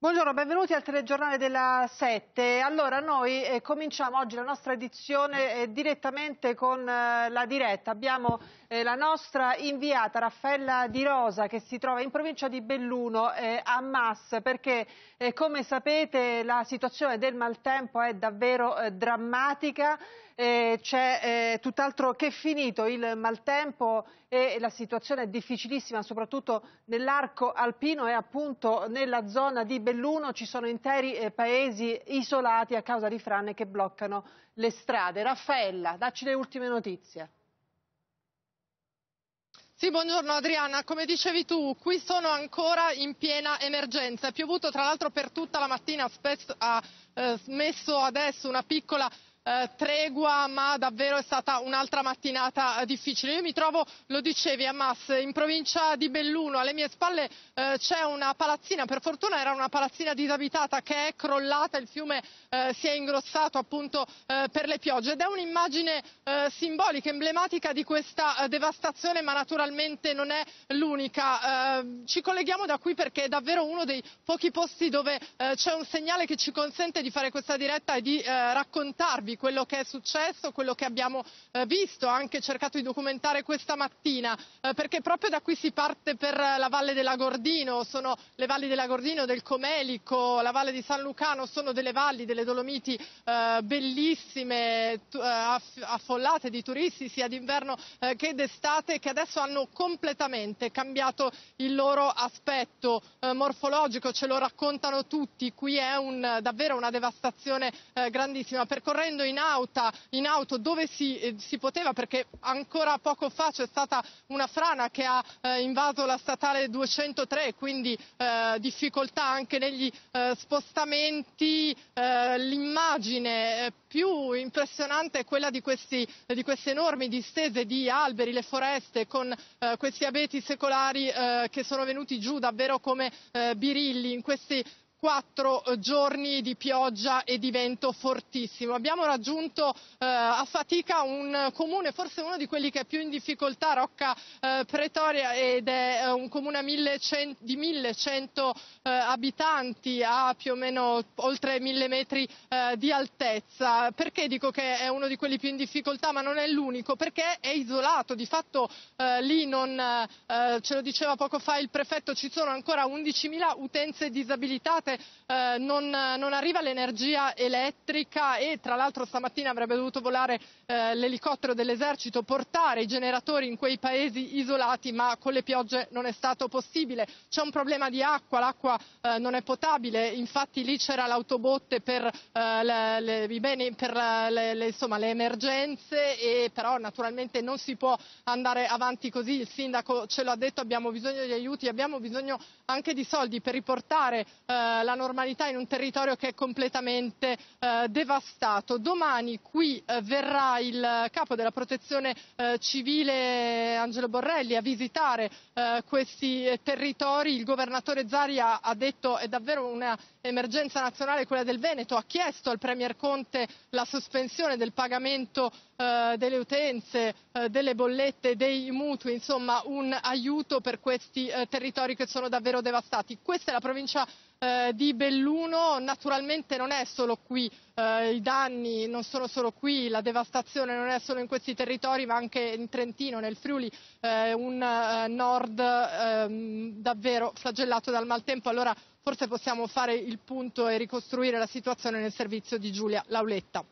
Buongiorno, benvenuti al telegiornale della 7. Allora, noi eh, cominciamo oggi la nostra edizione eh, direttamente con eh, la diretta. Abbiamo eh, la nostra inviata Raffaella Di Rosa che si trova in provincia di Belluno eh, a Mass perché eh, come sapete la situazione del maltempo è davvero eh, drammatica eh, c'è eh, tutt'altro che finito il maltempo e la situazione è difficilissima soprattutto nell'arco alpino e appunto nella zona di Belluno ci sono interi paesi isolati a causa di frane che bloccano le strade. Raffaella, dacci le ultime notizie. Sì, buongiorno Adriana. Come dicevi tu, qui sono ancora in piena emergenza. È piovuto tra l'altro per tutta la mattina, Spez ha eh, messo adesso una piccola eh, tregua, ma davvero è stata un'altra mattinata eh, difficile. Io mi trovo, lo dicevi, a Mas, in provincia di Belluno, alle mie spalle eh, c'è una palazzina, per fortuna era una palazzina disabitata che è crollata, il fiume eh, si è ingrossato appunto eh, per le piogge ed è un'immagine eh, simbolica, emblematica di questa devastazione, ma naturalmente non è l'unica. ci colleghiamo da qui perché è davvero uno dei pochi posti dove c'è un segnale che ci consente di fare questa diretta e di raccontarvi quello che è successo, quello che abbiamo eh, visto, anche cercato di documentare questa mattina, eh, perché proprio da qui si parte per la Valle della Gordino, sono le valli della Gordino, del Comelico, la Valle di San Lucano, sono delle valli, delle Dolomiti eh, bellissime, affollate di turisti sia d'inverno che d'estate, che adesso hanno completamente cambiato il loro aspetto morfologico, ce lo raccontano tutti, qui è un, davvero una devastazione grandissima. Percorrendo andando in auto, in auto dove si, eh, si, poteva, perché ancora poco fa c'è stata una frana che ha eh, invaso la statale 203, quindi eh, difficoltà anche negli eh, spostamenti, eh, l'immagine più impressionante è quella di, questi, di, queste enormi distese di alberi, le foreste, con questi abeti secolari che sono venuti giù davvero come birilli in questi quattro eh, giorni di pioggia e di vento fortissimo. Abbiamo raggiunto eh, a fatica un comune, forse uno di quelli che è più in difficoltà, Rocca eh, Pretoria, ed è eh, un comune 1100, di 1100 eh, abitanti, ha più o meno oltre 1000 metri di altezza. Perché dico che è uno di quelli più in difficoltà, ma non è l'unico? Perché è isolato, di fatto lì non, ce lo diceva poco fa il prefetto, ci sono ancora 11.000 utenze disabilitate praticamente eh, non, non, arriva l'energia elettrica e tra l'altro stamattina avrebbe dovuto volare eh, l'elicottero dell'esercito portare i generatori in quei paesi isolati ma con le piogge non è stato possibile. C'è un problema di acqua, l'acqua eh, non è potabile, infatti lì c'era l'autobotte per, eh, le, le, i beni, per eh, le, insomma, le emergenze e però naturalmente non si può andare avanti così, il sindaco ce l'ha detto, abbiamo bisogno di aiuti, abbiamo bisogno anche di soldi per riportare eh, eh, la normalità in un territorio che è completamente eh, devastato. Domani qui eh, verrà il capo della protezione civile Angelo Borrelli a visitare questi territori. Il governatore Zaria ha detto che è davvero un'emergenza nazionale quella del Veneto, ha chiesto al Premier Conte la sospensione del pagamento delle utenze, delle bollette, dei mutui, insomma un aiuto per questi territori che sono davvero devastati. Questa è la provincia eh, di Belluno naturalmente non è solo qui, eh, i danni non sono solo qui, la devastazione non è solo in questi territori ma anche in Trentino, nel Friuli, eh, un eh, nord ehm, davvero flagellato dal maltempo, allora forse possiamo fare il punto e ricostruire la situazione nel servizio di Giulia Lauletta.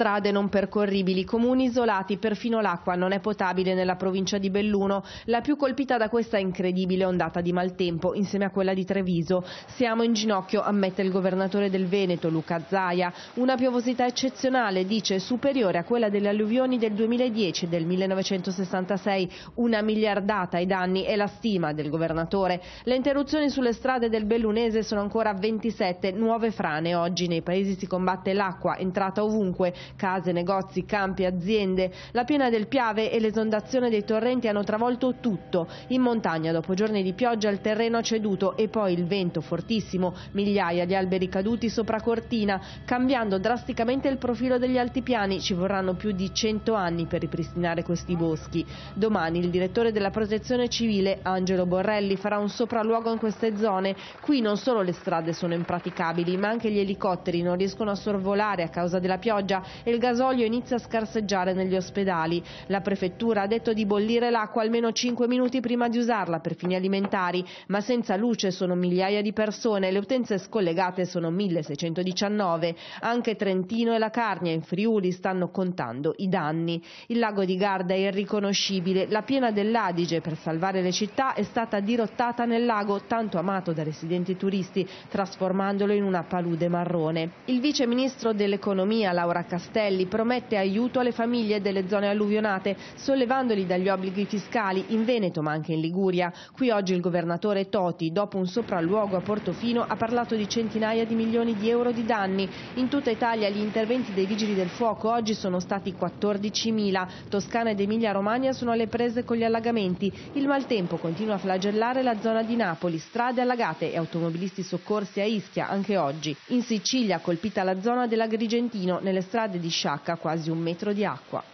strade non percorribili, comuni isolati, perfino l'acqua non è potabile nella provincia di Belluno, la più colpita da questa incredibile ondata di maltempo, insieme a quella di Treviso. Siamo in ginocchio, ammette il governatore del Veneto, Luca Zaia. Una piovosità eccezionale, dice, superiore a quella delle alluvioni del 2010 e del 1966, una miliardata ai danni è la stima del governatore. Le interruzioni sulle strade del Bellunese sono ancora 27 nuove frane. Oggi nei paesi si combatte l'acqua, entrata ovunque, Case, negozi, campi, aziende. La piena del Piave e l'esondazione dei torrenti hanno travolto tutto. In montagna, dopo giorni di pioggia, il terreno ha ceduto e poi il vento fortissimo, migliaia di alberi caduti sopra Cortina, cambiando drasticamente il profilo degli altipiani. Ci vorranno più di 100 anni per ripristinare questi boschi. Domani il direttore della protezione civile, Angelo Borrelli, farà un sopralluogo in queste zone. Qui non solo le strade sono impraticabili, ma anche gli elicotteri non riescono a sorvolare a causa della pioggia e il gasolio inizia a scarseggiare negli ospedali. La prefettura ha detto di bollire l'acqua almeno 5 minuti prima di usarla per fini alimentari, ma senza luce sono migliaia di persone, le utenze scollegate sono 1619. Anche Trentino e la Carnia in Friuli stanno contando i danni. Il lago di Garda è irriconoscibile, la piena dell'Adige per salvare le città è stata dirottata nel lago tanto amato da residenti turisti, trasformandolo in una palude marrone. Il vice ministro dell'economia Laura Castellano Castelli promette aiuto alle famiglie delle zone alluvionate, sollevandoli dagli obblighi fiscali in Veneto ma anche in Liguria. Qui oggi il governatore Toti, dopo un sopralluogo a Portofino, ha parlato di centinaia di milioni di euro di danni. In tutta Italia gli interventi dei vigili del fuoco oggi sono stati 14.000. Toscana ed Emilia-Romagna sono alle prese con gli allagamenti. Il maltempo continua a flagellare la zona di Napoli, strade allagate e automobilisti soccorsi a Ischia anche oggi. In Sicilia colpita la zona dell'Agrigentino, nelle strade di sciacca quasi un metro di acqua.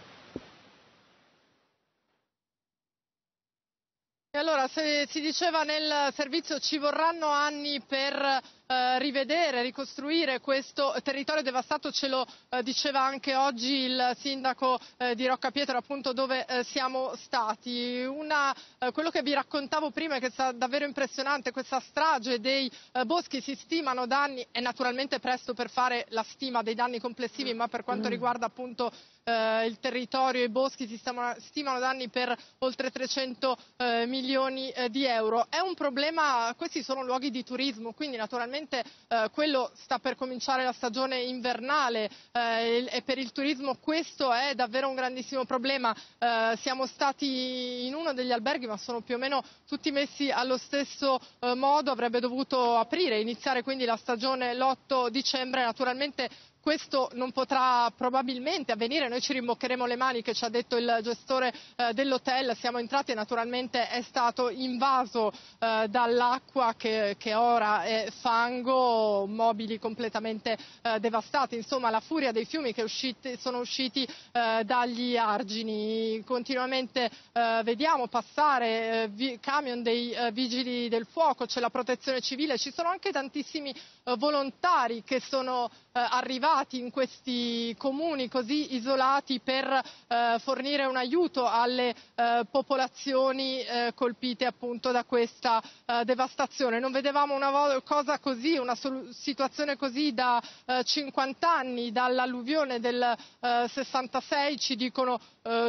E allora, se si diceva nel servizio ci vorranno anni per eh, rivedere, ricostruire questo territorio devastato, ce lo eh, diceva anche oggi il sindaco eh, di Rocca Pietro, appunto dove siamo stati. Una, quello che vi raccontavo prima, che è davvero impressionante, questa strage dei boschi, si stimano danni, è naturalmente presto per fare la stima dei danni complessivi, ma per quanto riguarda appunto eh, il territorio e i boschi si stimano, stimano danni per oltre 300 eh, milioni eh, di euro. È un problema, questi sono luoghi di turismo, quindi naturalmente ovviamente eh, quello sta per cominciare la stagione invernale eh, e per il turismo questo è davvero un grandissimo problema. Eh, siamo stati in uno degli alberghi ma sono più o meno tutti messi allo stesso eh, modo, avrebbe dovuto aprire, iniziare quindi la stagione l'8 dicembre, naturalmente questo non potrà probabilmente avvenire, noi ci rimboccheremo le mani che ci ha detto il gestore eh, dell'hotel, siamo entrati e naturalmente è stato invaso eh, dall'acqua che, che, ora è fango, mobili completamente eh, devastati, insomma la furia dei fiumi che uscite, sono usciti eh, dagli argini. Continuamente eh, vediamo passare eh, vi, camion dei vigili del fuoco, c'è la protezione civile, ci sono anche tantissimi volontari che sono arrivati trovati in questi comuni così isolati per eh, fornire un aiuto alle eh, popolazioni eh, colpite appunto da questa eh, devastazione. Non vedevamo una cosa così, una situazione così da 50 eh, anni, dall'alluvione del 66, eh, ci dicono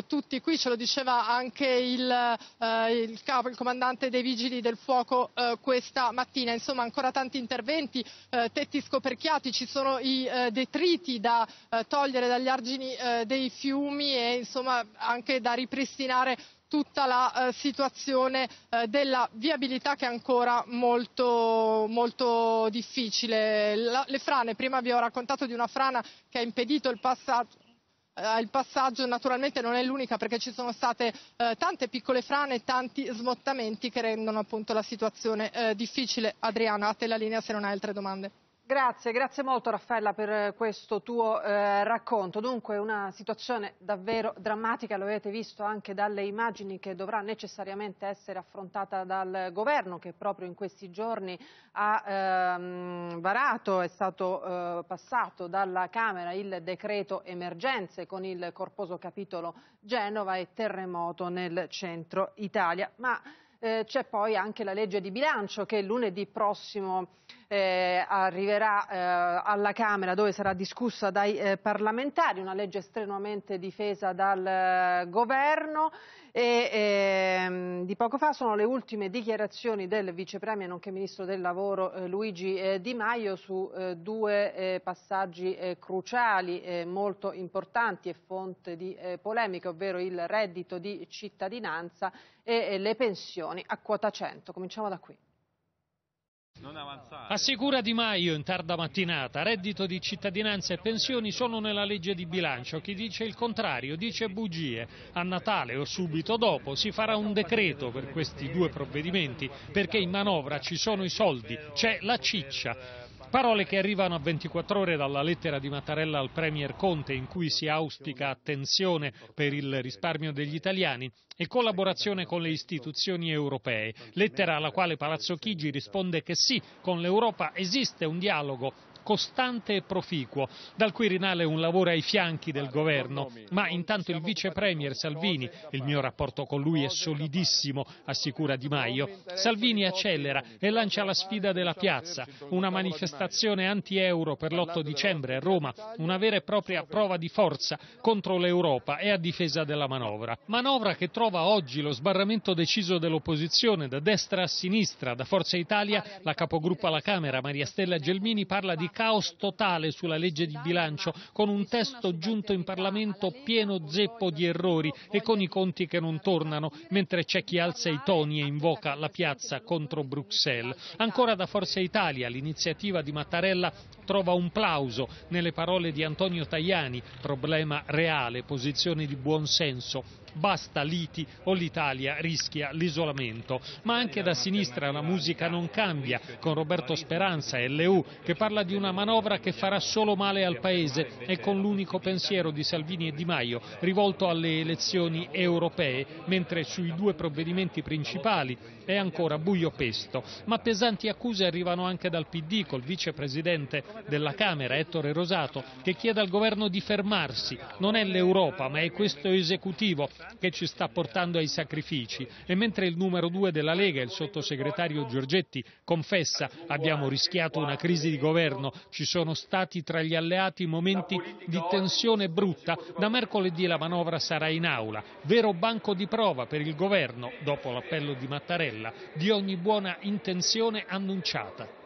tutti qui, ce lo diceva anche il, il capo, il comandante dei vigili del fuoco questa mattina. Insomma ancora tanti interventi, tetti scoperchiati, ci sono i detriti detriti da eh, togliere dagli argini eh, dei fiumi e insomma anche da ripristinare tutta la eh, situazione eh, della viabilità che è ancora molto, molto difficile. La, le frane, prima vi ho raccontato di una frana che ha impedito il passaggio eh, il passaggio naturalmente non è l'unica perché ci sono state tante piccole frane e tanti smottamenti che rendono appunto la situazione difficile. Adriana, a te la linea se non hai altre domande. Grazie, grazie molto Raffaella per eh, questo tuo eh, racconto. Dunque una situazione davvero drammatica, lo avete visto anche dalle immagini che dovrà necessariamente essere affrontata dal governo che proprio in questi giorni ha ehm, varato, è stato eh, passato dalla Camera il decreto emergenze con il corposo capitolo Genova e terremoto nel centro Italia. Ma, eh, c'è poi anche la legge di bilancio che lunedì prossimo eh, arriverà eh, alla Camera dove sarà discussa dai eh, parlamentari, una legge estremamente difesa dal eh, governo e, ehm, di poco fa sono le ultime dichiarazioni del vicepremio nonché ministro del lavoro eh, Luigi eh, Di Maio su eh, due eh, passaggi eh, cruciali eh, molto importanti e fonte di polemiche, ovvero il reddito di cittadinanza e, e le pensioni a quota 100. Cominciamo da qui. Assicura Di Maio in tarda mattinata, reddito di cittadinanza e pensioni sono nella legge di bilancio. Chi dice il contrario dice bugie. A Natale o subito dopo si farà un decreto per questi due provvedimenti perché in manovra ci sono i soldi, c'è la ciccia. Parole che arrivano a 24 ore dalla lettera di Mattarella al Premier Conte in cui si auspica attenzione per il risparmio degli italiani e collaborazione con le istituzioni europee, lettera alla quale Palazzo Chigi risponde che sì, con l'Europa esiste un dialogo costante e proficuo. Dal cui rinale un lavoro ai fianchi del governo, ma intanto il vice premier Salvini, il mio rapporto con lui è solidissimo, assicura Di Maio. Salvini accelera e lancia la sfida della piazza, una manifestazione anti-euro per l'8 dicembre a Roma, una vera e propria prova di forza contro l'Europa e a difesa della manovra. Manovra che trova oggi lo sbarramento deciso dell'opposizione da destra a sinistra, da Forza Italia la capogruppa alla Camera Maria Stella Gelmini parla di caos totale sulla legge di bilancio, con un testo giunto in Parlamento pieno zeppo di errori e con i conti che non tornano, mentre c'è chi alza i toni e invoca la piazza contro Bruxelles. Ancora da Forza Italia l'iniziativa di Mattarella trova un plauso nelle parole di Antonio Tajani, problema reale, posizione di buonsenso, basta liti o l'Italia rischia l'isolamento. Ma anche da sinistra la musica non cambia, con Roberto Speranza e l'EU che parla di una manovra che farà solo male al Paese e con l'unico pensiero di Salvini e Di Maio rivolto alle elezioni europee, mentre sui due provvedimenti principali è ancora buio pesto. Ma pesanti accuse arrivano anche dal PD col vicepresidente della Camera, Ettore Rosato, che chiede al governo di fermarsi. Non è l'Europa, ma è questo esecutivo che ci sta portando ai sacrifici e mentre il numero due della Lega, il sottosegretario Giorgetti, confessa abbiamo rischiato una crisi di governo, ci sono stati tra gli alleati momenti di tensione brutta, da mercoledì la manovra sarà in aula, vero banco di prova per il governo, dopo l'appello di Mattarella, di ogni buona intenzione annunciata.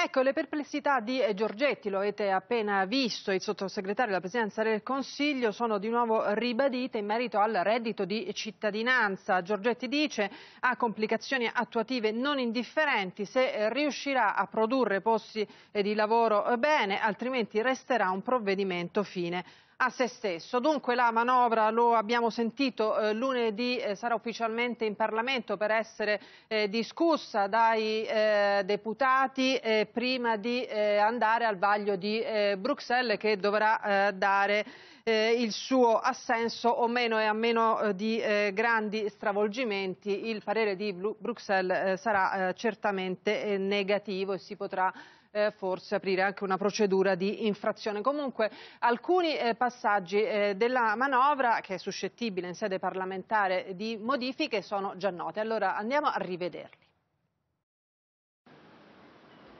Ecco, le perplessità di eh, Giorgetti, lo avete appena visto, il sottosegretario della Presidenza del Consiglio, sono di nuovo ribadite in merito al reddito di cittadinanza. Giorgetti dice ha complicazioni attuative non indifferenti, se eh, riuscirà a produrre posti eh, di lavoro bene, altrimenti resterà un provvedimento fine a se stesso. Dunque la manovra, lo abbiamo sentito, eh, lunedì eh, sarà ufficialmente in Parlamento per essere eh, discussa dai eh, deputati eh, prima di eh, andare al vaglio di Bruxelles che dovrà dare il suo assenso o meno e a meno di grandi stravolgimenti il parere di Bru Bruxelles sarà certamente negativo e si potrà eh, forse aprire anche una procedura di infrazione. Comunque alcuni eh, passaggi eh, della manovra che è suscettibile in sede parlamentare di modifiche sono già noti. Allora andiamo a rivederli.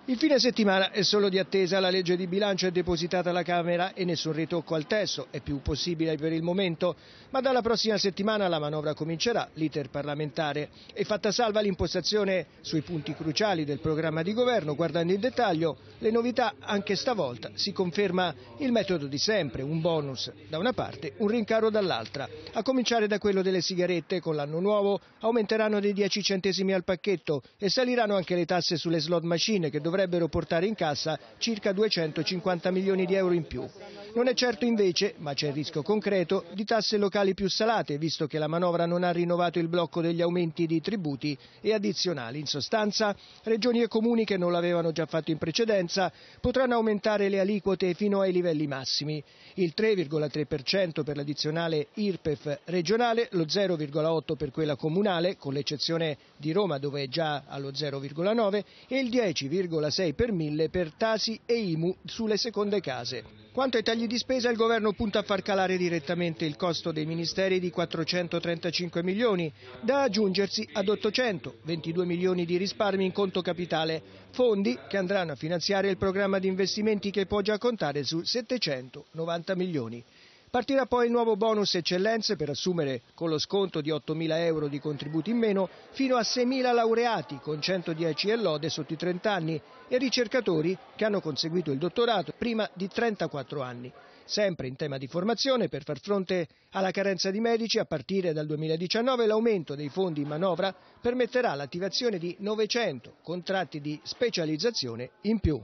Il fine settimana è solo di attesa, la legge di bilancio è depositata alla Camera e nessun ritocco al testo è più possibile per il momento, ma dalla prossima settimana la manovra comincerà l'iter parlamentare e fatta salva l'impostazione sui punti cruciali del programma di governo, guardando in dettaglio le novità anche stavolta si conferma il metodo di sempre, un bonus da una parte, un rincaro dall'altra, a cominciare da quello delle sigarette con l'anno nuovo aumenteranno dei 10 centesimi al pacchetto e saliranno anche le tasse sulle slot machine che dovranno dovrebbero portare in cassa circa 250 milioni di euro in più. Non è certo invece, ma c'è il rischio concreto, di tasse locali più salate, visto che la manovra non ha rinnovato il blocco degli aumenti di tributi e addizionali. In sostanza, regioni e comuni che non l'avevano già fatto in precedenza potranno aumentare le aliquote fino ai livelli massimi. Il 3,3% per l'addizionale IRPEF regionale, lo 0,8% per quella comunale, con l'eccezione di Roma dove è già allo 0,9%, e il 10,6% 1,6 per mille per Tasi e IMU sulle seconde case. Quanto ai tagli di spesa, il governo punta a far calare direttamente il costo dei ministeri di 435 milioni, da aggiungersi ad 822 milioni di risparmi in conto capitale, fondi che andranno a finanziare il programma di investimenti che può già contare su 790 milioni. Partirà poi il nuovo bonus eccellenze per assumere con lo sconto di 8.000 euro di contributi in meno fino a 6.000 laureati con 110 e lode sotto i 30 anni e ricercatori che hanno conseguito il dottorato prima di 34 anni. Sempre in tema di formazione, per far fronte alla carenza di medici, a partire dal 2019 l'aumento dei fondi in manovra permetterà l'attivazione di 900 contratti di specializzazione in più.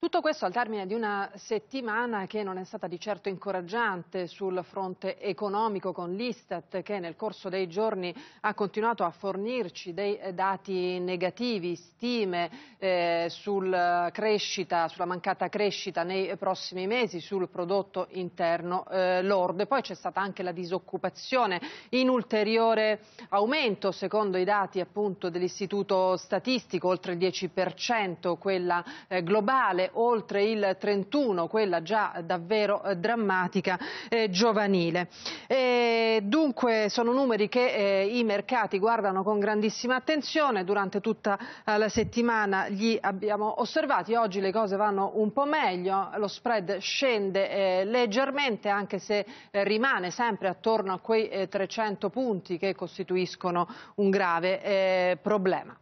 Tutto questo al termine di una settimana che non è stata di certo incoraggiante sul fronte economico con l'Istat che nel corso dei giorni ha continuato a fornirci dei dati negativi, stime eh, sul crescita, sulla mancata crescita nei prossimi mesi, sul prodotto interno eh, lordo. poi c'è stata anche la disoccupazione in ulteriore aumento, secondo i dati dell'Istituto Statistico, oltre il 10% quella eh, globale oltre il 31, quella già davvero eh, drammatica eh, giovanile. E dunque sono numeri che eh, i mercati guardano con grandissima attenzione, durante tutta eh, la settimana li abbiamo osservati, oggi le cose vanno un po' meglio, lo spread scende eh, leggermente anche se rimane sempre attorno a quei 300 punti che costituiscono un grave problema.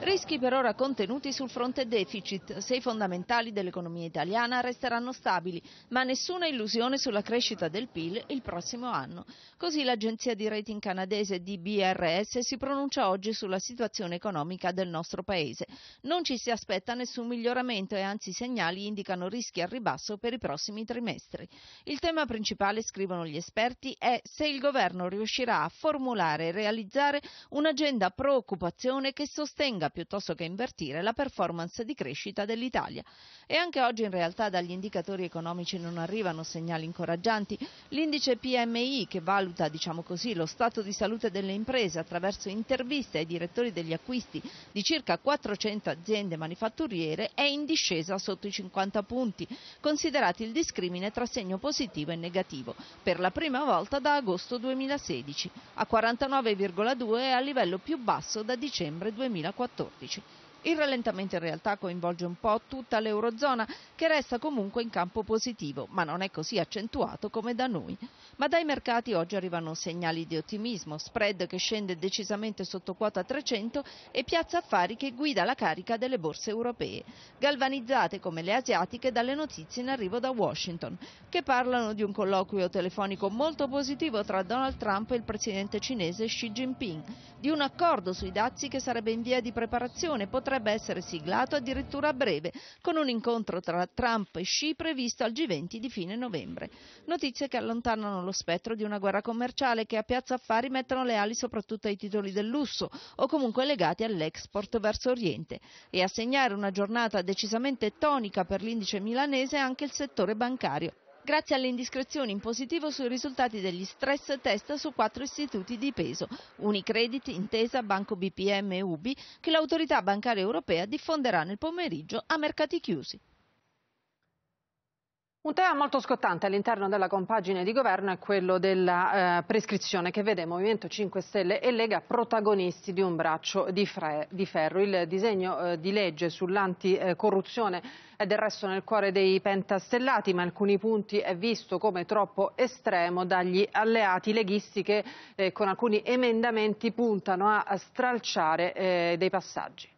Rischi per ora contenuti sul fronte deficit, se i fondamentali dell'economia italiana resteranno stabili, ma nessuna illusione sulla crescita del PIL il prossimo anno. Così l'agenzia di rating canadese DBRS si pronuncia oggi sulla situazione economica del nostro paese. Non ci si aspetta nessun miglioramento e anzi i segnali indicano rischi al ribasso per i prossimi trimestri. Il tema principale, scrivono gli esperti, è se il governo riuscirà a formulare e realizzare un'agenda pro-occupazione che sostenga piuttosto che invertire la performance di crescita dell'Italia. E anche oggi in realtà dagli indicatori economici non arrivano segnali incoraggianti. L'indice PMI, che valuta diciamo così, lo stato di salute delle imprese attraverso interviste ai direttori degli acquisti di circa 400 aziende manifatturiere, è in discesa sotto i 50 punti, considerati il discrimine tra segno positivo e negativo, per la prima volta da agosto 2016, a 49,2 e a livello più basso da dicembre 2014. 14. Il rallentamento in realtà coinvolge un po' tutta l'Eurozona che resta comunque in campo positivo, ma non è così accentuato come da noi. Ma dai mercati oggi arrivano segnali di ottimismo, spread che scende decisamente sotto quota 300 e piazza affari che guida la carica delle borse europee, galvanizzate come le asiatiche dalle notizie in arrivo da Washington, che parlano di un colloquio telefonico molto positivo tra Donald Trump e il presidente cinese Xi Jinping, di un accordo sui dazi che sarebbe in via di preparazione, potrebbe potrebbe essere siglato addirittura a breve, con un incontro tra Trump e Xi previsto al G20 di fine novembre. Notizie che allontanano lo spettro di una guerra commerciale che a Piazza Affari mettono le ali soprattutto ai titoli del lusso o comunque legati all'export verso Oriente. E a segnare una giornata decisamente tonica per l'indice milanese anche il settore bancario grazie alle indiscrezioni in positivo sui risultati degli stress test su quattro istituti di peso, Unicredit, Intesa, Banco BPM e Ubi, che l'autorità bancaria europea diffonderà nel pomeriggio a mercati chiusi. Un tema molto scottante all'interno della compagine di governo è quello della eh, prescrizione che vede Movimento 5 Stelle e Lega protagonisti di un braccio di, fre, di ferro. Il disegno eh, di legge sull'anticorruzione eh, è del resto nel cuore dei pentastellati, ma alcuni punti è visto come troppo estremo dagli alleati leghisti che eh, con alcuni emendamenti puntano a stralciare eh, dei passaggi.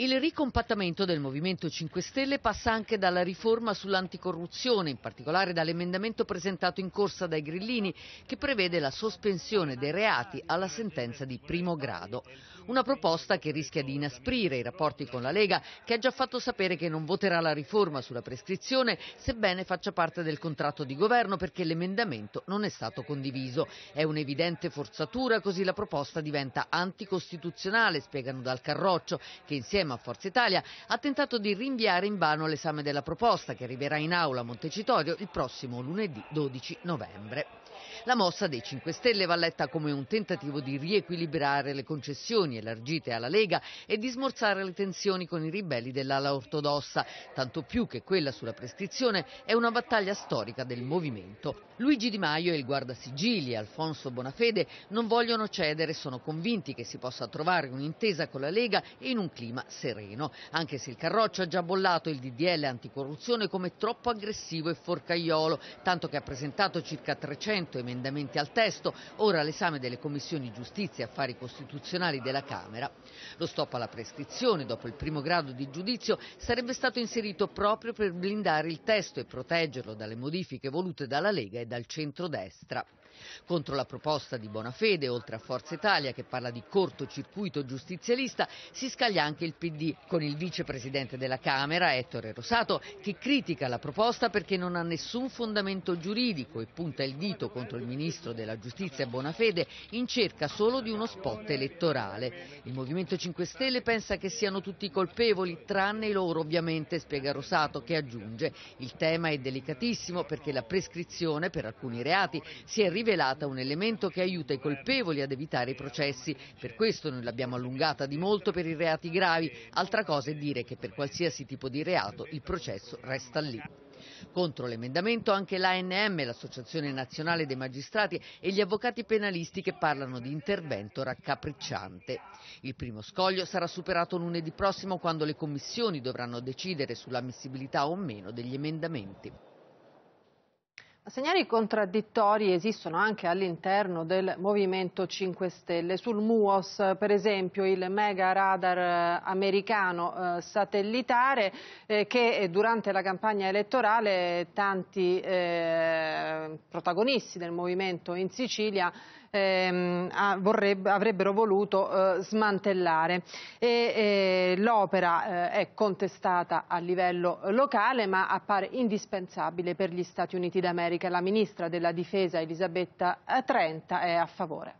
Il ricompattamento del Movimento 5 Stelle passa anche dalla riforma sull'anticorruzione, in particolare dall'emendamento presentato in corsa dai grillini che prevede la sospensione dei reati alla sentenza di primo grado. Una proposta che rischia di inasprire i rapporti con la Lega, che ha già fatto sapere che non voterà la riforma sulla prescrizione, sebbene faccia parte del contratto di governo perché l'emendamento non è stato condiviso. È un'evidente forzatura, così la proposta diventa anticostituzionale, spiegano dal Carroccio, che insieme ma Forza Italia ha tentato di rinviare in vano l'esame della proposta che arriverà in aula a Montecitorio il prossimo lunedì 12 novembre. La mossa dei 5 Stelle va letta come un tentativo di riequilibrare le concessioni elargite alla Lega e di smorzare le tensioni con i ribelli dell'ala ortodossa, tanto più che quella sulla prescrizione è una battaglia storica del movimento. Luigi Di Maio e il guardasigili Alfonso Bonafede non vogliono cedere e sono convinti che si possa trovare un'intesa con la Lega in un clima sereno, anche se il Carroccio ha già bollato il DDL anticorruzione come troppo aggressivo e forcaiolo, tanto che ha presentato circa 300 emendamenti emendamenti al testo, ora l'esame delle commissioni giustizia e affari costituzionali della Camera. Lo stop alla prescrizione dopo il primo grado di giudizio sarebbe stato inserito proprio per blindare il testo e proteggerlo dalle modifiche volute dalla Lega e dal centrodestra. Contro la proposta di Bonafede, oltre a Forza Italia che parla di cortocircuito giustizialista, si scaglia anche il PD con il vicepresidente della Camera, Ettore Rosato, che critica la proposta perché non ha nessun fondamento giuridico e punta il dito contro il ministro della Giustizia Bonafede in cerca solo di uno spot elettorale. Il Movimento 5 Stelle pensa che siano tutti colpevoli, tranne loro ovviamente, spiega Rosato, che aggiunge il tema è delicatissimo perché la prescrizione per alcuni reati si è rivelata rivelata un elemento che aiuta i colpevoli ad evitare i processi. Per questo noi l'abbiamo allungata di molto per i reati gravi. Altra cosa è dire che per qualsiasi tipo di reato il processo resta lì. Contro l'emendamento anche l'ANM, l'Associazione Nazionale dei Magistrati e gli avvocati penalisti che parlano di intervento raccapricciante. Il primo scoglio sarà superato lunedì prossimo quando le commissioni dovranno decidere sull'ammissibilità o meno degli emendamenti. Segnali contraddittori esistono anche all'interno del Movimento 5 Stelle. Sul MUOS, per esempio, il mega radar eh, americano eh, satellitare eh, che eh, durante la campagna elettorale tanti eh, protagonisti del movimento in Sicilia ehm, vorrebbe, avrebbero voluto eh, smantellare. Eh, L'opera è contestata a livello locale ma appare indispensabile per gli Stati Uniti d'America. La ministra della difesa Elisabetta Trenta è a favore.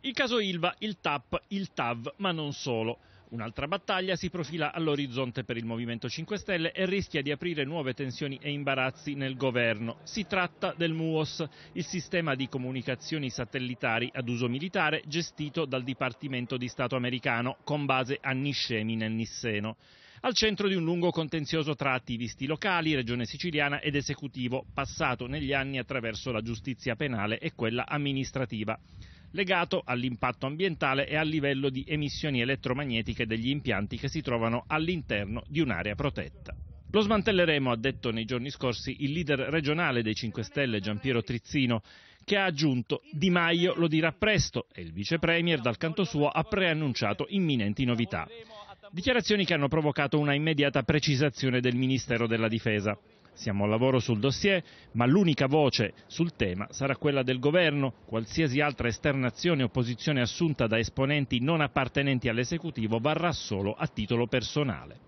Il caso Ilva, il TAP, il TAV, ma non solo. Un'altra battaglia si profila all'orizzonte per il Movimento 5 Stelle e rischia di aprire nuove tensioni e imbarazzi nel governo. Si tratta del MUOS, il sistema di comunicazioni satellitari ad uso militare gestito dal Dipartimento di Stato americano con base a Niscemi nel Nisseno al centro di un lungo contenzioso tra attivisti locali, regione siciliana ed esecutivo, passato negli anni attraverso la giustizia penale e quella amministrativa legato all'impatto ambientale e al livello di emissioni elettromagnetiche degli impianti che si trovano all'interno di un'area protetta. Lo smantelleremo, ha detto nei giorni scorsi il leader regionale dei 5 Stelle Giampiero Trizzino, che ha aggiunto Di Maio lo dirà presto e il vice premier dal canto suo ha preannunciato imminenti novità. Dichiarazioni che hanno provocato una immediata precisazione del Ministero della Difesa. Siamo al lavoro sul dossier, ma l'unica voce sul tema sarà quella del governo. Qualsiasi altra esternazione o posizione assunta da esponenti non appartenenti all'esecutivo varrà solo a titolo personale.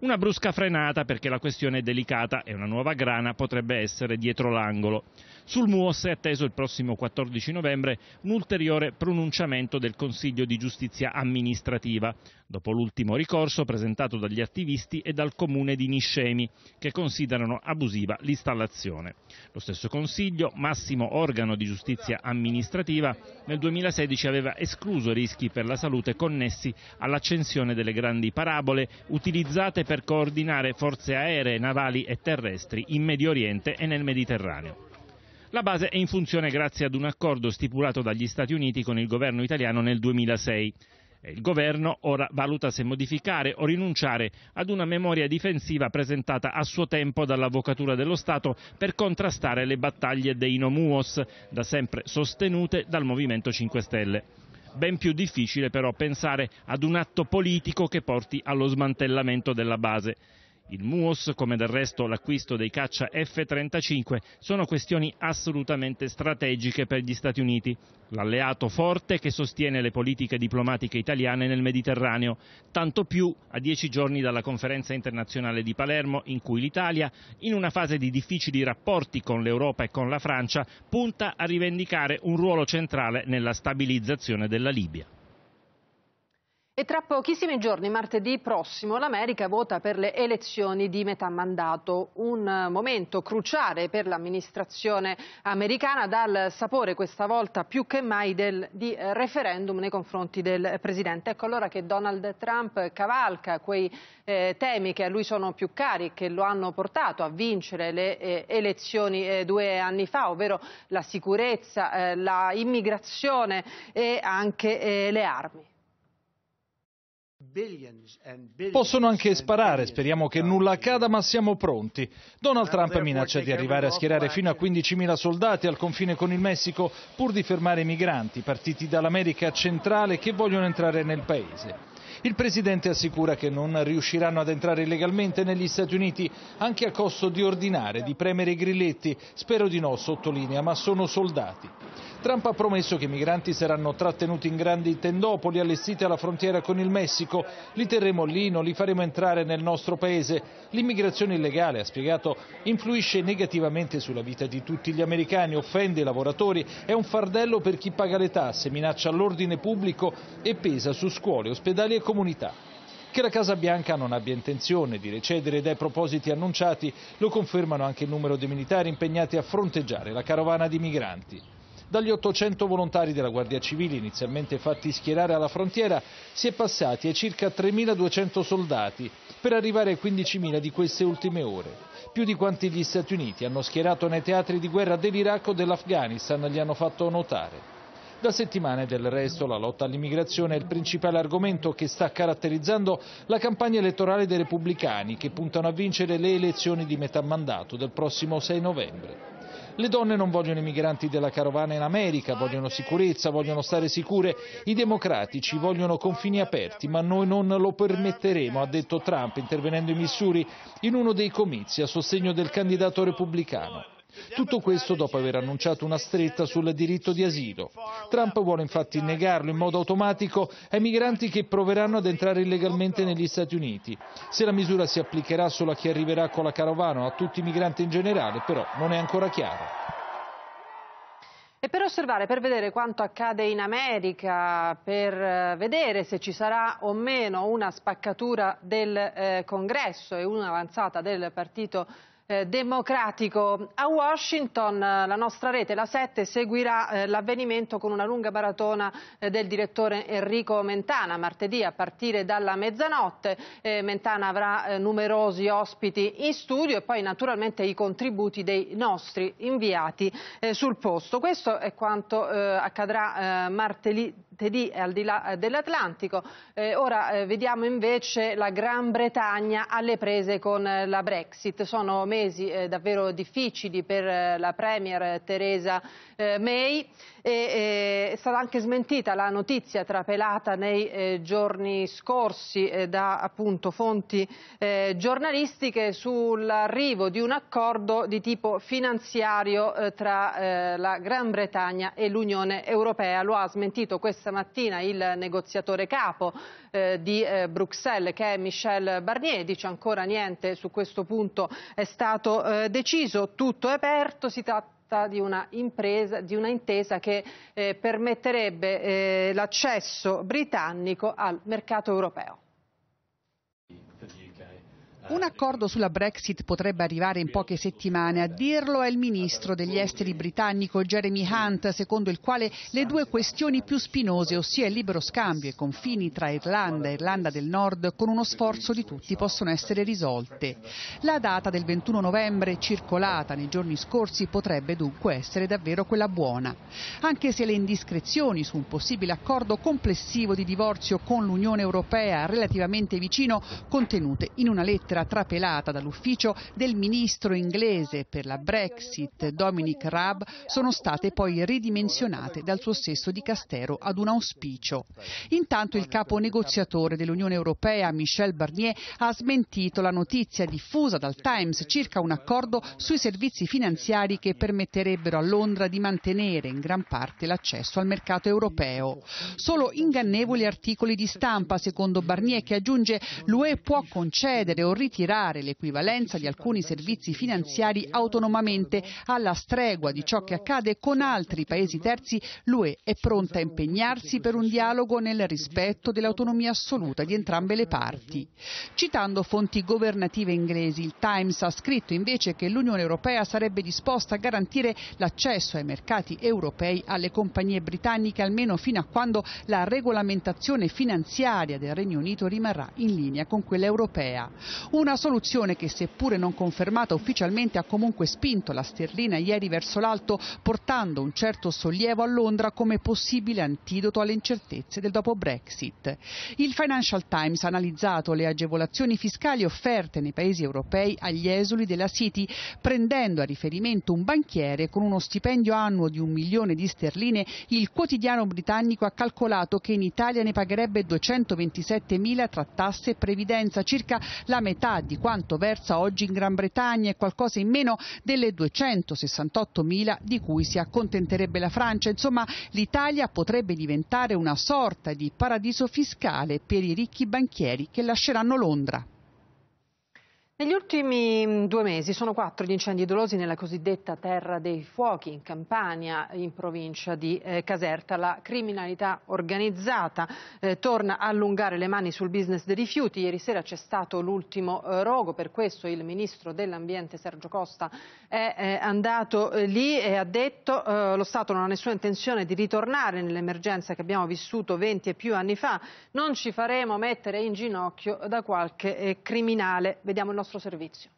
Una brusca frenata perché la questione è delicata e una nuova grana potrebbe essere dietro l'angolo. Sul MUOS è atteso il prossimo 14 novembre un ulteriore pronunciamento del Consiglio di giustizia amministrativa, dopo l'ultimo ricorso presentato dagli attivisti e dal comune di Niscemi, che considerano abusiva l'installazione. Lo stesso Consiglio, massimo organo di giustizia amministrativa, nel 2016 aveva escluso rischi per la salute connessi all'accensione delle grandi parabole utilizzate per coordinare forze aeree, navali e terrestri in Medio Oriente e nel Mediterraneo. La base è in funzione grazie ad un accordo stipulato dagli Stati Uniti con il governo italiano nel 2006. Il governo ora valuta se modificare o rinunciare ad una memoria difensiva presentata a suo tempo dall'Avvocatura dello Stato per contrastare le battaglie dei Nomuos, da sempre sostenute dal Movimento 5 Stelle. Ben più difficile però pensare ad un atto politico che porti allo smantellamento della base. Il MUOS, come del resto l'acquisto dei caccia F-35, sono questioni assolutamente strategiche per gli Stati Uniti, l'alleato forte che sostiene le politiche diplomatiche italiane nel Mediterraneo, tanto più a dieci giorni dalla conferenza internazionale di Palermo, in cui l'Italia, in una fase di difficili rapporti con l'Europa e con la Francia, punta a rivendicare un ruolo centrale nella stabilizzazione della Libia. E tra pochissimi giorni, martedì prossimo, l'America vota per le elezioni di metà mandato, un momento cruciale per l'amministrazione americana dal sapore questa volta più che mai del, di referendum nei confronti del Presidente. Ecco allora che Donald Trump cavalca quei eh, temi che a lui sono più cari, che lo hanno portato a vincere le eh, elezioni eh, due anni fa, ovvero la sicurezza, eh, la immigrazione e anche eh, le armi. Possono anche sparare, speriamo che nulla accada, ma siamo pronti. Donald Trump minaccia di arrivare a schierare fino a 15.000 soldati al confine con il Messico pur di fermare i migranti partiti dall'America centrale che vogliono entrare nel paese. Il Presidente assicura che non riusciranno ad entrare illegalmente negli Stati Uniti anche a costo di ordinare, di premere i grilletti. Spero di no, sottolinea, ma sono soldati. Trump ha promesso che i migranti saranno trattenuti in grandi tendopoli allestite alla frontiera con il Messico. Li terremo lì, non li faremo entrare nel nostro paese. L'immigrazione illegale, ha spiegato, influisce negativamente sulla vita di tutti gli americani, offende i lavoratori, è un fardello per chi paga le tasse, minaccia l'ordine pubblico e pesa su scuole, ospedali e comunità. Che la Casa Bianca non abbia intenzione di recedere dai propositi annunciati lo confermano anche il numero dei militari impegnati a fronteggiare la carovana di migranti. Dagli 800 volontari della Guardia Civile inizialmente fatti schierare alla frontiera si è passati a circa 3.200 soldati per arrivare a 15.000 di queste ultime ore, più di quanti gli Stati Uniti hanno schierato nei teatri di guerra dell'Iraq o dell'Afghanistan gli hanno fatto notare. Da settimane del resto la lotta all'immigrazione è il principale argomento che sta caratterizzando la campagna elettorale dei repubblicani che puntano a vincere le elezioni di metà mandato del prossimo 6 novembre. Le donne non vogliono i migranti della carovana in America, vogliono sicurezza, vogliono stare sicure. I democratici vogliono confini aperti, ma noi non lo permetteremo, ha detto Trump intervenendo in Missouri in uno dei comizi a sostegno del candidato repubblicano. Tutto questo dopo aver annunciato una stretta sul diritto di asilo. Trump vuole infatti negarlo in modo automatico ai migranti che proveranno ad entrare illegalmente negli Stati Uniti. Se la misura si applicherà solo a chi arriverà con la carovana o a tutti i migranti in generale, però non è ancora chiaro. E per osservare, per vedere quanto accade in America, per eh, vedere se ci sarà o meno una spaccatura del eh, congresso e un'avanzata del partito eh, democratico a Washington. Eh, la nostra rete, la 7, seguirà eh, l'avvenimento con una lunga maratona del direttore Enrico Mentana, martedì a partire dalla mezzanotte. Mentana avrà numerosi ospiti in studio e poi naturalmente i contributi dei nostri inviati sul posto. Questo è quanto accadrà martedì martedì al di là dell'Atlantico. Eh, ora eh, vediamo invece la Gran Bretagna alle prese con la Brexit. Sono mesi mesi eh, davvero difficili per eh, la Premier Theresa eh, May e, eh, è stata anche smentita la notizia trapelata nei eh, giorni scorsi eh, da appunto, fonti giornalistiche sull'arrivo di un accordo di tipo finanziario tra la Gran Bretagna e l'Unione Europea. Lo ha smentito questa mattina il negoziatore capo di Bruxelles che è Michel Barnier, dice ancora niente su questo punto è stato deciso, tutto è aperto, si tratta tratta di una, impresa, di una intesa che eh, permetterebbe eh, l'accesso britannico al mercato europeo. Un accordo sulla Brexit potrebbe arrivare in poche settimane. A dirlo è il ministro degli esteri britannico Jeremy Hunt, secondo il quale le due questioni più spinose, ossia il libero scambio e i confini tra Irlanda e Irlanda del Nord, con uno sforzo di tutti possono essere risolte. La data del 21 novembre, circolata nei giorni scorsi, potrebbe dunque essere davvero quella buona. Anche se le indiscrezioni su un possibile accordo complessivo di divorzio con l'Unione Europea relativamente vicino contenute in una lettera lettera trapelata dall'ufficio del ministro inglese per la Brexit, Dominic Raab, sono state poi ridimensionate dal suo stesso dicastero ad un auspicio. Intanto il capo negoziatore dell'Unione Europea, Michel Barnier, ha smentito la notizia diffusa dal Times circa un accordo sui servizi finanziari che permetterebbero a Londra di mantenere in gran parte l'accesso al mercato europeo. Solo ingannevoli articoli di stampa, secondo Barnier, che aggiunge l'UE può concedere o ritirare l'equivalenza di alcuni servizi finanziari autonomamente alla stregua di ciò che accade con altri paesi terzi, l'UE è pronta a impegnarsi per un dialogo nel rispetto dell'autonomia assoluta di entrambe le parti. Citando fonti governative inglesi, il Times ha scritto invece che l'Unione Europea sarebbe disposta a garantire l'accesso ai mercati europei alle compagnie britanniche almeno fino a quando la regolamentazione finanziaria del Regno Unito rimarrà in linea con quella europea. Una soluzione che seppure non confermata ufficialmente ha comunque spinto la sterlina ieri verso l'alto portando un certo sollievo a Londra come possibile antidoto alle incertezze del dopo Brexit. Il Financial Times ha analizzato le agevolazioni fiscali offerte nei paesi europei agli esuli della City prendendo a riferimento un banchiere con uno stipendio annuo di un milione di sterline il quotidiano britannico ha calcolato che in Italia ne pagherebbe 227 mila tra tasse e previdenza circa la metà metà di quanto versa oggi in Gran Bretagna e qualcosa in meno delle 268 mila di cui si accontenterebbe la Francia. Insomma, l'Italia potrebbe diventare una sorta di paradiso fiscale per i ricchi banchieri che lasceranno Londra. Negli ultimi mm, due mesi sono quattro gli incendi dolosi nella cosiddetta terra dei fuochi in Campania, in provincia di eh, Caserta. La criminalità organizzata eh, torna a allungare le mani sul business dei rifiuti. Ieri sera c'è stato l'ultimo eh, rogo, per questo il ministro dell'ambiente Sergio Costa è eh, andato eh, lì e ha detto che eh, lo Stato non ha nessuna intenzione di ritornare nell'emergenza che abbiamo vissuto 20 e più anni fa. Non ci faremo mettere in ginocchio da qualche criminale. Vediamo il nostro nostro servizio.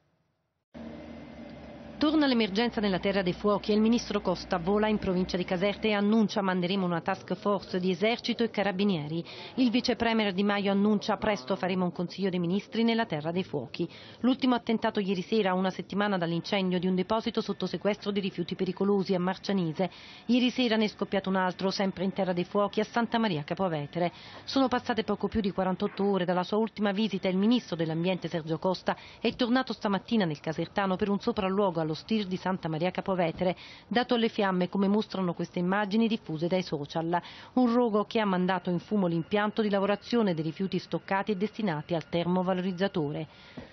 Torna l'emergenza nella terra dei fuochi e il ministro Costa vola in provincia di Caserta e annuncia manderemo una task force di esercito e carabinieri. Il vice premier Di Maio annuncia presto faremo un consiglio dei ministri nella terra dei fuochi. L'ultimo attentato ieri sera, una settimana dall'incendio di un deposito sotto sequestro di rifiuti pericolosi a Marcianise. Ieri sera ne è scoppiato un altro, sempre in terra dei fuochi, a Santa Maria Capovetere. Sono passate poco più di 48 ore dalla sua ultima visita e il ministro dell'ambiente Sergio Costa è tornato stamattina nel Casertano per un sopralluogo allo allo STIR di Santa Maria Capovetere, dato alle fiamme come mostrano queste immagini diffuse dai social. Un rogo che ha mandato in fumo l'impianto di lavorazione dei rifiuti stoccati e destinati al termovalorizzatore.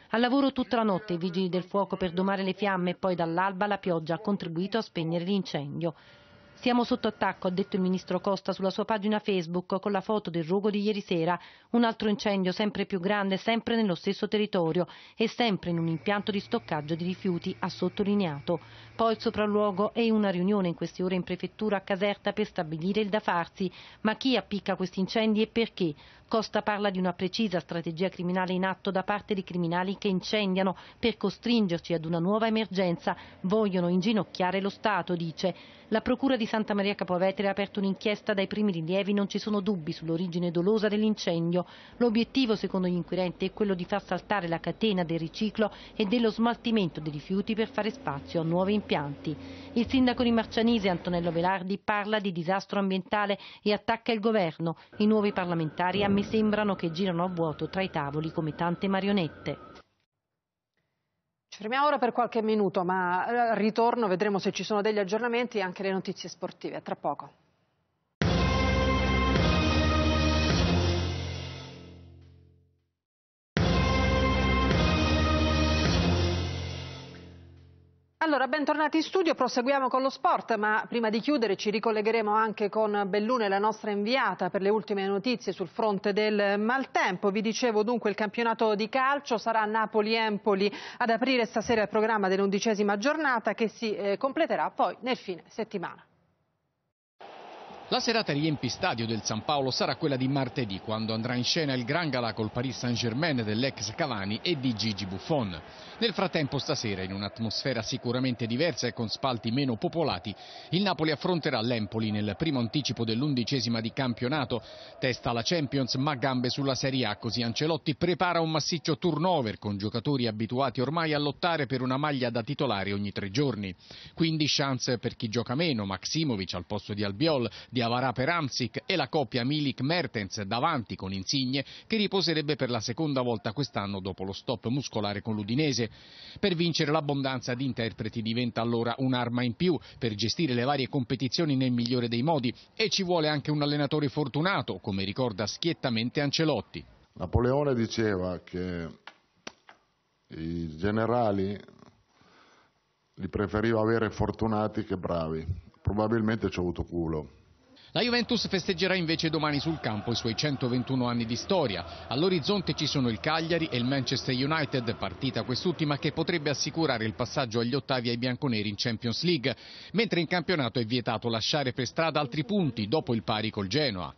Al lavoro tutta la notte i vigili del fuoco per domare le fiamme e poi dall'alba la pioggia ha contribuito a spegnere l'incendio. Siamo sotto attacco, ha detto il ministro Costa sulla sua pagina Facebook con la foto del rogo di ieri sera. Un altro incendio sempre più grande, sempre nello stesso territorio e sempre in un impianto di stoccaggio di rifiuti, ha sottolineato. Poi il sopralluogo e una riunione in queste ore in prefettura a Caserta per stabilire il da farsi. Ma chi appicca questi incendi e perché? Costa parla di una precisa strategia criminale in atto da parte di criminali che incendiano per costringerci ad una nuova emergenza. Vogliono inginocchiare lo Stato, dice. La Procura di Santa Maria Capovetere ha aperto un'inchiesta dai primi rilievi, non ci sono dubbi sull'origine dolosa dell'incendio. L'obiettivo, secondo gli inquirenti, è quello di far saltare la catena del riciclo e dello smaltimento dei rifiuti per fare spazio a nuovi impianti. Il sindaco di Marcianise, Antonello Velardi, parla di disastro ambientale e attacca il governo. I nuovi parlamentari ammettono mi sembrano che girano a vuoto tra i tavoli come tante marionette. Ci fermiamo ora per qualche minuto, ma al eh, ritorno vedremo se ci sono degli aggiornamenti e anche le notizie sportive. Tra poco. Allora, bentornati in studio, proseguiamo con lo sport, ma prima di chiudere ci ricollegheremo anche con Bellune, la nostra inviata, per le ultime notizie sul fronte del maltempo. Vi dicevo dunque il campionato di calcio sarà Napoli-Empoli ad aprire stasera il programma dell'undicesima giornata che si eh, completerà poi nel fine settimana. La serata riempistadio del San Paolo sarà quella di martedì, quando andrà in scena il Gran Gala col Paris Saint-Germain dell'ex Cavani e di Gigi Buffon. Nel frattempo stasera, in un'atmosfera sicuramente diversa e con spalti meno popolati, il Napoli affronterà l'Empoli nel primo anticipo dell'undicesima di campionato, testa la Champions ma gambe sulla Serie A, così Ancelotti prepara un massiccio turnover con giocatori abituati ormai a lottare per una maglia da titolare ogni tre giorni. Quindi chance per chi gioca meno, Maximovic al posto di Albiol, di coppia per Amsic e la coppia Milik-Mertens davanti con Insigne che riposerebbe per la seconda volta quest'anno dopo lo stop muscolare con l'Udinese. Per vincere l'abbondanza di interpreti diventa allora un'arma in più per gestire le varie competizioni nel migliore dei modi e ci vuole anche un allenatore fortunato, come ricorda schiettamente Ancelotti. Napoleone diceva che i generali li preferiva avere fortunati che bravi. Probabilmente ci ho avuto culo. La Juventus festeggerà invece domani sul campo i suoi 121 anni di storia. All'orizzonte ci sono il Cagliari e il Manchester United, partita quest'ultima che potrebbe assicurare il passaggio agli ottavi ai bianconeri in Champions League, mentre in campionato è vietato lasciare per strada altri punti dopo il pari col Genoa.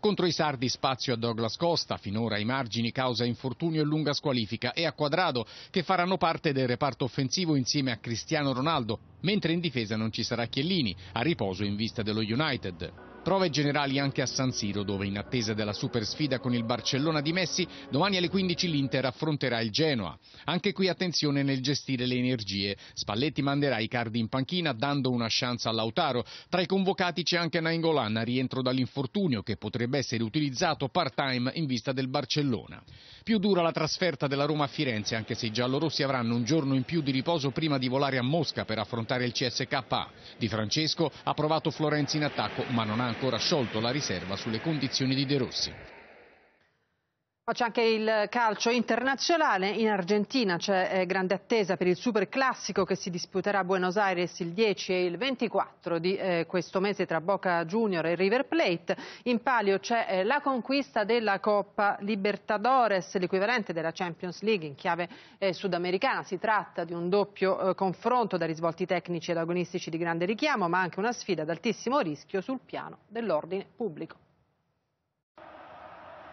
Contro i sardi spazio a Douglas Costa, finora ai margini causa infortunio e lunga squalifica, e a Quadrado, che faranno parte del reparto offensivo insieme a Cristiano Ronaldo, mentre in difesa non ci sarà Chiellini, a riposo in vista dello United. Prove generali anche a San Siro, dove in attesa della super sfida con il Barcellona di Messi, domani alle 15 l'Inter affronterà il Genoa. Anche qui attenzione nel gestire le energie. Spalletti manderà i cardi in panchina dando una chance a Lautaro. Tra i convocati c'è anche Nainggolan, rientro dall'infortunio che potrebbe essere utilizzato part-time in vista del Barcellona. Più dura la trasferta della Roma a Firenze, anche se i giallorossi avranno un giorno in più di riposo prima di volare a Mosca per affrontare il CSKA. Di Francesco ha provato Florenzi in attacco, ma non ha ancora ancora sciolto la riserva sulle condizioni di De Rossi c'è anche il calcio internazionale, in Argentina c'è eh, grande attesa per il Super Classico che si disputerà a Buenos Aires il 10 e il 24 di eh, questo mese tra Boca Junior e River Plate. In palio c'è eh, la conquista della Coppa Libertadores, l'equivalente della Champions League in chiave sudamericana. Si tratta di un doppio confronto da risvolti tecnici ed agonistici di grande richiamo, ma anche una sfida ad altissimo rischio sul piano dell'ordine pubblico.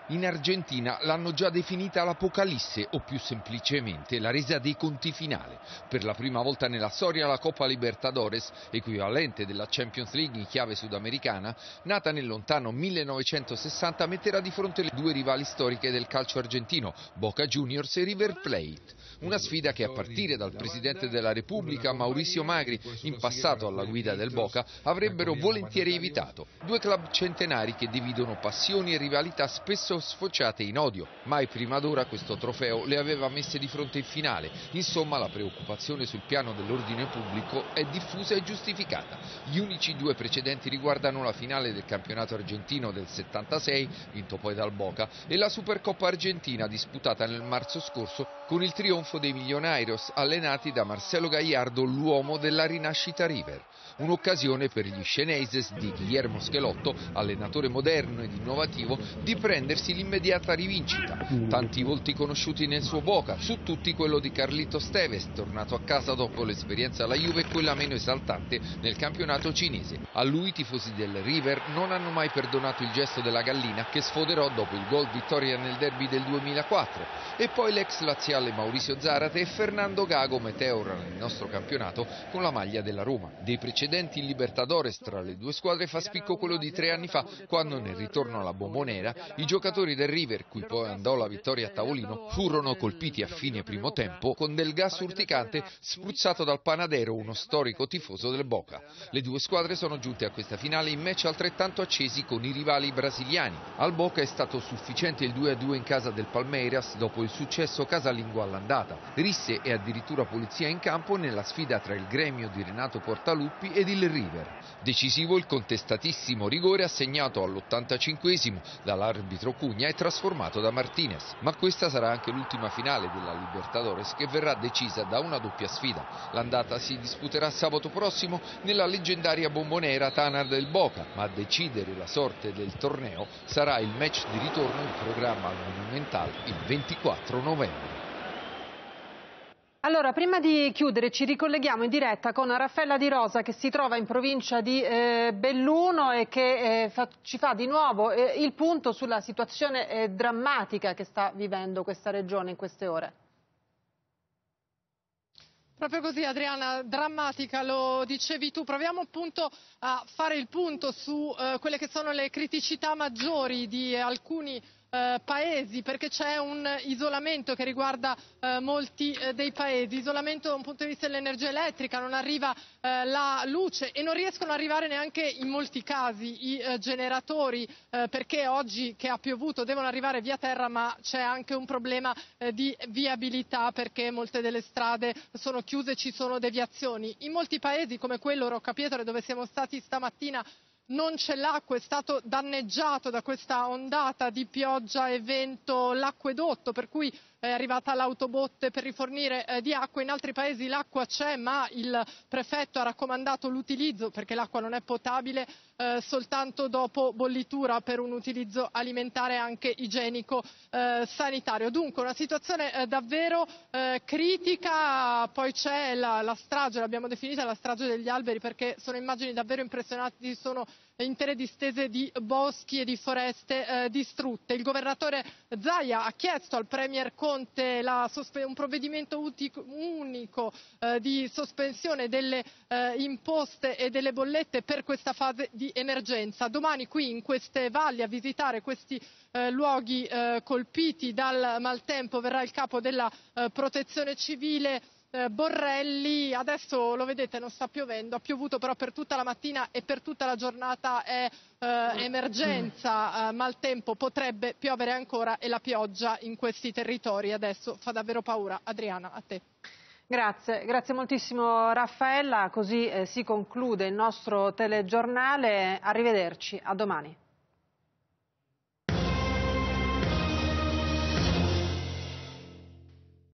In Argentina l'hanno già definita l'apocalisse o più semplicemente la resa dei conti finale. Per la prima volta nella storia la Coppa Libertadores, equivalente della Champions League in chiave sudamericana, nata nel lontano 1960 metterà di fronte le due rivali storiche del calcio argentino, Boca Juniors e River Plate. Una sfida che a partire dal Presidente della Repubblica Maurizio Magri, in passato alla guida del Boca, avrebbero volentieri evitato. Due club centenari che dividono passioni e rivalità spesso sono sfociate in odio. Mai prima d'ora questo trofeo le aveva messe di fronte in finale. Insomma, la preoccupazione sul piano dell'ordine pubblico è diffusa e giustificata. Gli unici due precedenti riguardano la finale del campionato argentino del 76, vinto poi dal Boca, e la Supercoppa argentina disputata nel marzo scorso con il trionfo dei Millonarios allenati da Marcelo Gagliardo, l'uomo della rinascita River. Un'occasione per gli sceneses di Guillermo Schelotto, allenatore moderno ed innovativo, di prendersi promessi l'immediata rivincita, mm. tanti volti conosciuti nel suo Boca, su tutti quello di Carlito Steves, tornato a casa dopo l'esperienza alla Juve e quella meno esaltante nel campionato cinese. A lui i tifosi del River non hanno mai perdonato il gesto della gallina che sfoderò dopo il gol vittoria nel derby del 2004 e poi l'ex laziale Maurizio Zarate e Fernando Gago meteora nel nostro campionato con la maglia della Roma. Dei precedenti Libertadores tra le due squadre fa spicco quello di tre anni fa quando nel ritorno alla Bombonera i giocatori giocatori del River, cui poi andò la vittoria a tavolino, furono colpiti a fine primo tempo con del gas urticante spruzzato dal Panadero, uno storico tifoso del Boca. Le due squadre sono giunte a questa finale in match altrettanto accesi con i rivali brasiliani. Al Boca è stato sufficiente il 2-2 in casa del Palmeiras dopo il successo casalingo all'andata. Risse e addirittura polizia in campo nella sfida tra il gremio di Renato Portaluppi ed il River. Decisivo il contestatissimo rigore assegnato all'85 dall'arbitro Cucco Acugna è trasformato da Martinez, ma questa sarà anche l'ultima finale della Libertadores che verrà decisa da una doppia sfida. L'andata si disputerà sabato prossimo nella leggendaria bombonera Tana del Boca, ma a decidere la sorte del torneo sarà il match di ritorno in programma al Monumental il 24 novembre. Allora, prima di chiudere ci ricolleghiamo in diretta con Raffaella Di Rosa che si trova in provincia di eh, Belluno e che eh, fa, ci fa di nuovo eh, il punto sulla situazione eh, drammatica che sta vivendo questa regione in queste ore. Proprio così Adriana, drammatica, lo dicevi tu. Proviamo appunto a fare il punto su eh, quelle che sono le criticità maggiori di alcuni eh, paesi perché c'è un isolamento che riguarda eh, molti eh, dei paesi, isolamento da un punto di vista dell'energia elettrica, non arriva la luce e non riescono ad arrivare neanche in molti casi i generatori perché oggi che ha piovuto devono arrivare via terra ma c'è anche un problema di viabilità perché molte delle strade sono chiuse e ci sono deviazioni. In molti paesi come quello Roccapietre dove siamo stati stamattina non ce l'acqua, è stato danneggiato da questa ondata di pioggia e vento l'acquedotto, per cui è arrivata l'autobotte per rifornire eh, di acqua. In altri paesi l'acqua c'è, ma il prefetto ha raccomandato l'utilizzo, perché l'acqua non è potabile, eh, soltanto dopo bollitura per un utilizzo alimentare anche igienico eh, sanitario. Dunque una situazione eh, davvero eh, critica, poi c'è la, la strage, l'abbiamo definita la strage degli alberi perché sono immagini davvero impressionanti, sono intere distese di boschi e di foreste eh, distrutte. Il governatore Zaia ha chiesto al Premier Conte la, un provvedimento unico eh, di sospensione delle eh, imposte e delle bollette per questa fase di emergenza. Domani qui in queste valli a visitare questi luoghi colpiti dal maltempo verrà il capo della protezione civile eh, Borrelli, adesso lo vedete non sta piovendo, ha piovuto però per tutta la mattina e per tutta la giornata è eh, emergenza eh, maltempo, potrebbe piovere ancora e la pioggia in questi territori adesso fa davvero paura. Adriana, a te. Grazie, grazie moltissimo Raffaella, così eh, si conclude il nostro telegiornale, arrivederci, a domani.